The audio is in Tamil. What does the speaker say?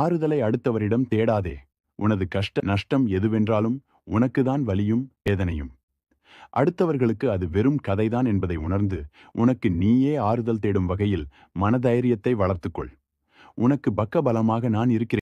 ஆறுதலை அடுத்தவரிடம் தேடாதே உனது கஷ்ட நஷ்டம் எதுவென்றாலும் உனக்குதான் வலியும் வேதனையும் அடுத்தவர்களுக்கு அது வெறும் கதைதான் என்பதை உணர்ந்து உனக்கு நீயே ஆறுதல் தேடும் வகையில் மனதைரியத்தை வளர்த்துக்கொள் உனக்கு பக்கபலமாக நான் இருக்கிறேன்